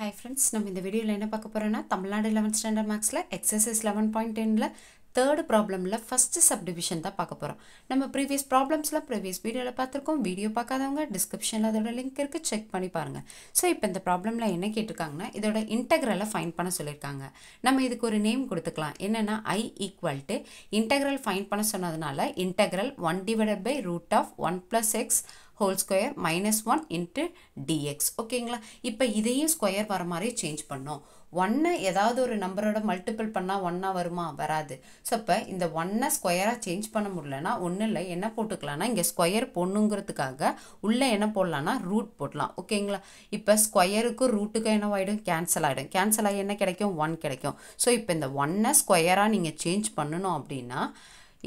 hi friends நம்ம இந்த வீடியோவில் என்ன பார்க்க போகிறோம்னா தமிழ்நாடு லெவன்த் ஸ்டாண்டர்ட் மார்க்ஸில் எக்ஸசைஸ் லெவன் பாயிண்ட் டெனில் தேர்டு ப்ராப்ளமில் ஃபஸ்ட்டு சப் டிவிஷன் தான் பார்க்க போகிறோம் நம்ம ப்ரீவியஸ் ப்ராப்ளம்ஸில் ப்ரீவியஸ் வீடியோவில் பார்த்துருக்கோம் வீடியோ பார்க்காதவங்க டிஸ்கிரிப்ஷனில் அதோட லிங்க் இருக்குது செக் பண்ணி பாருங்கள் ஸோ இப்போ இந்த ப்ராப்ளமில் என்ன கேட்டிருக்காங்கன்னா இதோட இன்டெக்ரலை ஃபைன் பண்ண சொல்லியிருக்காங்க நம்ம இதுக்கு ஒரு நேம் கொடுத்துக்கலாம் என்னென்னா I equal to integral find பண்ண சொன்னதுனால integral one divided by root of one plus x whole square minus one into dx ஓகேங்களா இப்போ இதையும் ஸ்கொயர் வர மாதிரி சேஞ்ச் பண்ணோம் ஒன்னை ஏதாவது ஒரு நம்பரோட மல்டிபிள் பண்ணால் ஒன்றா வருமா வராது ஸோ இப்போ இந்த ஒன்னை ஸ்கொயராக சேஞ்ச் பண்ண முடியலன்னா ஒன்றும் இல்லை என்ன போட்டுக்கலாம்னா இங்கே ஸ்கொயர் போடணுங்கிறதுக்காக உள்ளே என்ன போடலான்னா ரூட் போடலாம் ஓகேங்களா இப்போ ஸ்கொயருக்கும் ரூட்டுக்கும் என்ன ஆகிடும் கேன்சல் ஆகிடும் கேன்சல் ஆகி என்ன கிடைக்கும் ஒன் கிடைக்கும் ஸோ இப்போ இந்த ஒன்னை ஸ்கொயராக நீங்கள் சேஞ்ச் பண்ணணும் அப்படின்னா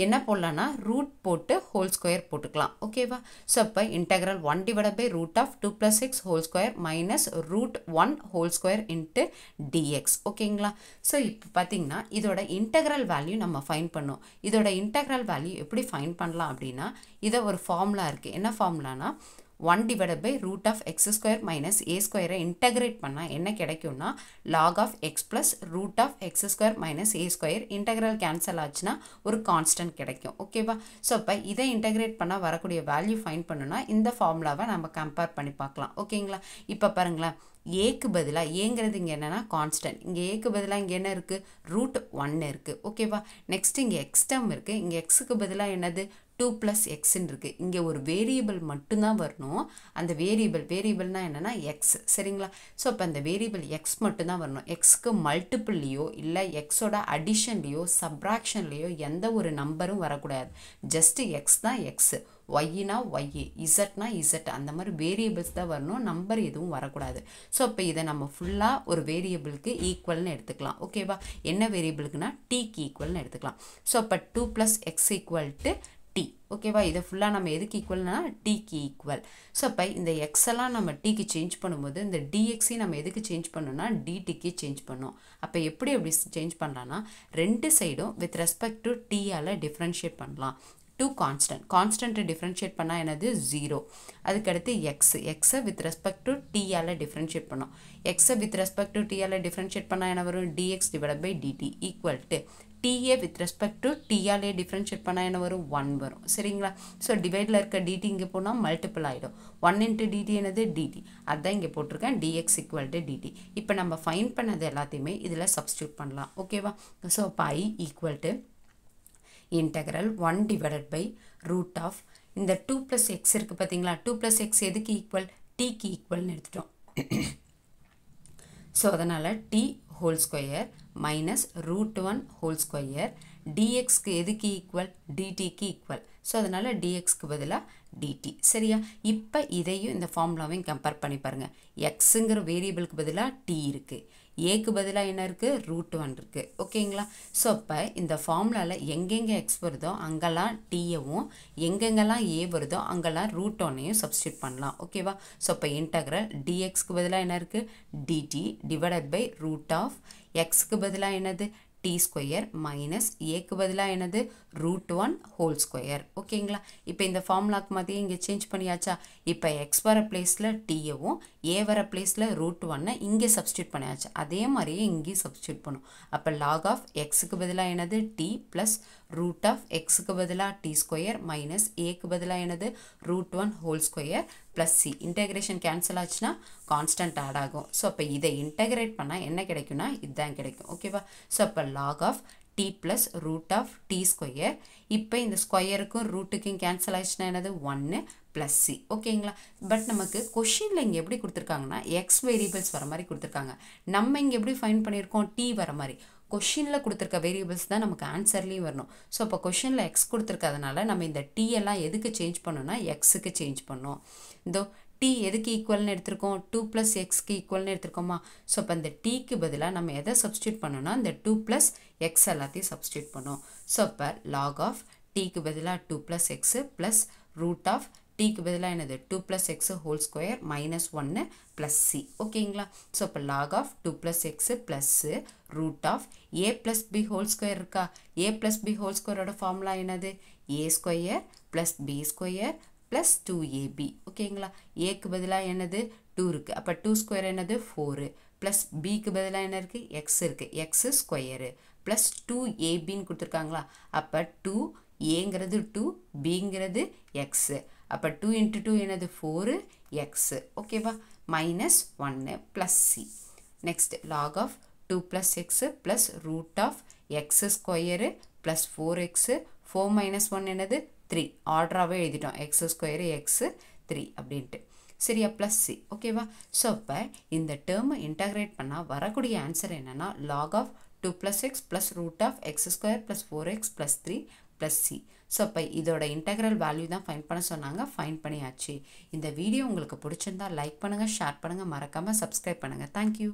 என்ன போடலான்னா ரூட் போட்டு ஹோல் ஸ்கொயர் போட்டுக்கலாம் ஓகேவா ஸோ அப்போ integral one divide by root of two plus six whole square minus root one whole square into dx ஓகேங்களா ஸோ இப்போ பார்த்தீங்கன்னா இதோட இன்டெக்ரல் வேல்யூ நம்ம ஃபைன் பண்ணோம் இதோட இன்டெக்ரல் வேல்யூ எப்படி ஃபைன் பண்ணலாம் அப்படின்னா இதை ஒரு ஃபார்முலா இருக்குது என்ன ஃபார்முலானா one divided by root of X square minus a ஸ்கொயரை இன்டகிரேட் பண்ணால் என்ன கிடைக்கும்னா log of x plus root of X square minus a square integral cancel ஆச்சுன்னா ஒரு கான்ஸ்டன்ட் கிடைக்கும் ஓகேவா ஸோ இப்போ இதை இன்டகிரேட் பண்ணால் வரக்கூடிய வேல்யூ ஃபைன் பண்ணுனா இந்த ஃபார்முலாவை நம்ம கம்பேர் பண்ணி பார்க்கலாம் ஓகேங்களா இப்போ பாருங்களேன் ஏக்கு பதிலாக ஏங்கிறது இங்கே என்னென்னா கான்ஸ்டன்ட் இங்கே ஏக்கு பதிலாக இங்கே என்ன இருக்குது ரூட் ஒன்று இருக்குது ஓகேவா நெக்ஸ்ட் இங்கே எக்ஸ்டம் இருக்குது இங்கே எக்ஸுக்கு பதிலாக என்னது டூ ப்ளஸ் எக்ஸ்ன்னு இருக்குது இங்கே ஒரு வேரியபிள் மட்டும்தான் வரணும் அந்த வேரியபிள் வேரியபிள்னால் என்னென்னா எக்ஸ் சரிங்களா ஸோ அப்போ அந்த வேரியபிள் எக்ஸ் மட்டும்தான் வரணும் எக்ஸ்க்கு மல்டிப்புள்லேயோ இல்லை எக்ஸோட அடிஷன்லேயோ சப்ராக்ஷன்லேயோ எந்த ஒரு நம்பரும் வரக்கூடாது ஜஸ்ட்டு எக்ஸ் தான் எக்ஸு ஒய்னா ஒய் இசட்னா இசட் அந்த மாதிரி வேரியபிள்ஸ் தான் வரணும் நம்பர் எதுவும் வரக்கூடாது ஸோ இப்போ இதை நம்ம ஃபுல்லாக ஒரு வேரியபிளுக்கு ஈக்குவல்னு எடுத்துக்கலாம் ஓகேவா என்ன வேரியபிளுக்குனா டீக்கு ஈக்குவல்னு எடுத்துக்கலாம் ஸோ அப்போ two plus x equal to t ஓகேவா இதை ஃபுல்லாக நம்ம எதுக்கு ஈக்குவல்னா டிக்கு ஈக்குவல் ஸோ அப்போ இந்த எக்ஸ் எல்லாம் நம்ம டிக்கு சேஞ்ச் பண்ணும்போது இந்த டிஎக்ஸையும் நம்ம எதுக்கு சேஞ்ச் பண்ணோம்னா டிடிக்கு சேஞ்ச் பண்ணோம் அப்போ எப்படி அப்படி சேஞ்ச் பண்ணலான்னா ரெண்டு சைடும் வித் ரெஸ்பெக்ட் டு டீயால் டிஃப்ரென்ஷியேட் பண்ணலாம் டூ கான்ஸ்டன்ட் கான்ஸ்டன்ட்டை டிஃப்ரென்ஷியேட் பண்ணால் எனது ஜீரோ அதுக்கடுத்து எக்ஸ் எக்ஸை வித் ரெஸ்பெக்ட் டு டிஆல டிஃப்ரென்ஷியேட் பண்ணோம் எக்ஸை வித் ரெஸ்பெக்ட் டு டிஆல டிஃப்ரென்ஷியேட் பண்ணால் என்ன வரும் dx divide by dt equal to da with respect to டிஆலே டிஃப்ரென்ஷியேட் பண்ணால் என்ன வரும் ஒன் வரும் சரிங்களா ஸோ டிவைடில் இருக்க டிடி இங்கே போனால் மல்டிபிள் ஆகிடும் ஒன் இன்ட்டு டிடி என்னது டிடி அதுதான் இங்கே போட்டிருக்கேன் டிஎக்ஸ் ஈக்குவல் டு டிடி இப்போ நம்ம ஃபைன் பண்ணது எல்லாத்தையுமே இதில் சப்ஸ்டியூட் பண்ணலாம் ஓகேவா so by I equal to integral one divided by root of இந்த டூ ப்ளஸ் எக்ஸ் இருக்குது பார்த்தீங்களா டூ ப்ளஸ் எக்ஸ் எதுக்கு ஈக்குவல் டிக்கு ஈக்குவல்னு எடுத்துட்டோம் ஸோ அதனால் t whole square minus root one whole square டிஎக்ஸ்க்கு எதுக்கு ஈக்குவல் டிடிக்கு ஈக்குவல் ஸோ அதனால் டிஎக்ஸ்க்கு பதிலாக டிடி சரியா இப்போ இதையும் இந்த ஃபார்முலாவையும் கம்பேர் பண்ணி பாருங்கள் எக்ஸுங்கிற வேரியபிளுக்கு பதிலாக டி இருக்குது ஏக்கு பதிலாக என்ன இருக்குது ரூட் ஒன் இருக்குது ஓகேங்களா ஸோ அப்போ இந்த ஃபார்முலாவில் எங்கெங்கே எக்ஸ் வருதோ அங்கெல்லாம் டீயவும் எங்கெங்கெல்லாம் ஏ வருதோ அங்கெல்லாம் ரூட் ஒன்னையும் சப்ஸ்டியூட் பண்ணலாம் ஓகேவா ஸோ இப்போ இன்டகிரல் டிஎக்ஸ்க்கு பதிலாக என்ன இருக்குது dt divided by root of எக்ஸ்க்கு பதிலாக என்னது டி ஸ்கொயர் மைனஸ் ஏக்கு பதிலாக எனது ரூட் ஒன் ஹோல் ஸ்கொயர் ஓகேங்களா இப்போ இந்த formulaக்கு மாதிரியே இங்கே சேஞ்ச் பண்ணியாச்சா இப்போ எக்ஸ் வர t டீயவும் ஏ வர பிளேஸில் ரூட் ஒன்னை இங்கே சப்ஸ்டியூட் பண்ணியாச்சு அதே மாதிரியே இங்கேயும் சப்ஸ்டியூட் பண்ணும் அப்போ லாக் ஆஃப் எக்ஸுக்கு பதிலாக என்னது டி ப்ளஸ் ரூட் ஆஃப் எக்ஸுக்கு பதிலாக டி ஸ்கொயர் மைனஸ் ஏக்கு பதிலாக என்னது root one whole square plus c integration cancel ஆச்சுன்னா கான்ஸ்டன்ட் ஆட் ஆகும் ஸோ அப்போ இதை இன்டெகிரேட் பண்ணால் என்ன கிடைக்கும்னா இதுதான் கிடைக்கும் ஓகேவா ஸோ அப்போ log of t plus root of t square இப்போ இந்த ஸ்கொயருக்கும் ரூட்டுக்கும் கேன்சல் ஆயிடுச்சுன்னா என்னது ஒன்று ப்ளஸ் சி ஓகேங்களா பட் நமக்கு கொஷினில் இங்கே எப்படி கொடுத்துருக்காங்கன்னா எக்ஸ் வேரியபிள்ஸ் வர மாதிரி கொடுத்துருக்காங்க நம்ம இங்கே எப்படி ஃபைன் பண்ணியிருக்கோம் டி வர மாதிரி கொஷினில் கொடுத்துருக்க வேரியபிள்ஸ் தான் நமக்கு ஆன்சர்லேயும் வரணும் ஸோ அப்போ கொஷின்ல எக்ஸ் கொடுத்துருக்கறதுனால நம்ம இந்த டீ எல்லாம் எதுக்கு சேஞ்ச் பண்ணோன்னா எக்ஸுக்கு சேஞ்ச் பண்ணோம் இதோ டீ எதுக்கு ஈக்குவல்னு எடுத்திருக்கோம் டூ ப்ளஸ் எக்ஸ்க்கு ஈக்குவல்னு எடுத்திருக்கோமா ஸோ அப்போ அந்த டீக்கு பதிலாக நம்ம எதை சப்ஸ்டியூட் பண்ணோன்னா இந்த டூ ப்ளஸ் எக்ஸ் எல்லாத்தையும் சப்ஸ்டியூட் பண்ணோம் ஸோ அப்போ லாக் ஆஃப் டீக்கு பதிலாக two plus X plus root of டிக்கு பதிலாக என்னது two plus X whole square minus ஒன்று ப்ளஸ் சி ஓகேங்களா ஸோ இப்போ log of two plus X plus root of A plus B whole square இருக்கா ஏ ப்ளஸ் பி ஹோல் ஸ்கொயரோட formula என்னது A square plus B square plus two AB ஓகேங்களா ஏக்கு பதிலாக என்னது டூ இருக்குது அப்போ டூ ஸ்கொயர் என்னது ஃபோரு ப்ளஸ் பிக்கு பதிலாக என்ன இருக்குது எக்ஸ் இருக்குது எக்ஸு ஸ்கொயரு ப்ளஸ் டூ ஏபின்னு கொடுத்துருக்காங்களா அப்போ டூ ஏங்கிறது டூ பிங்கிறது எக்ஸு அப்போ டூ இன்ட்டு டூ என்னது ஃபோரு எக்ஸு ஓகேவா மைனஸ் ஒன்று plus C next log of two plus X plus root of X square plus four X four minus one என்னது த்ரீ ஆர்டராகவே எழுதிட்டோம் எக்ஸ் ஸ்கொயரு எக்ஸு த்ரீ அப்படின்ட்டு சரியா plus C ஓகேவா so இப்போ இந்த டேர்மை இன்டகிரேட் பண்ணால் வரக்கூடிய ஆன்சர் என்னென்னா log of two plus X plus root of X square plus four X plus three plus C so இப்போ இதோட இன்டெக்ரல் வேல்யூ தான் ஃபைன் பண்ண சொன்னாங்க ஃபைன் பண்ணியாச்சு இந்த வீடியோ உங்களுக்கு பிடிச்சிருந்தா லைக் பண்ணுங்கள் ஷேர் பண்ணுங்கள் மறக்காமல் சப்ஸ்கிரைப் பண்ணுங்கள் தேங்க்யூ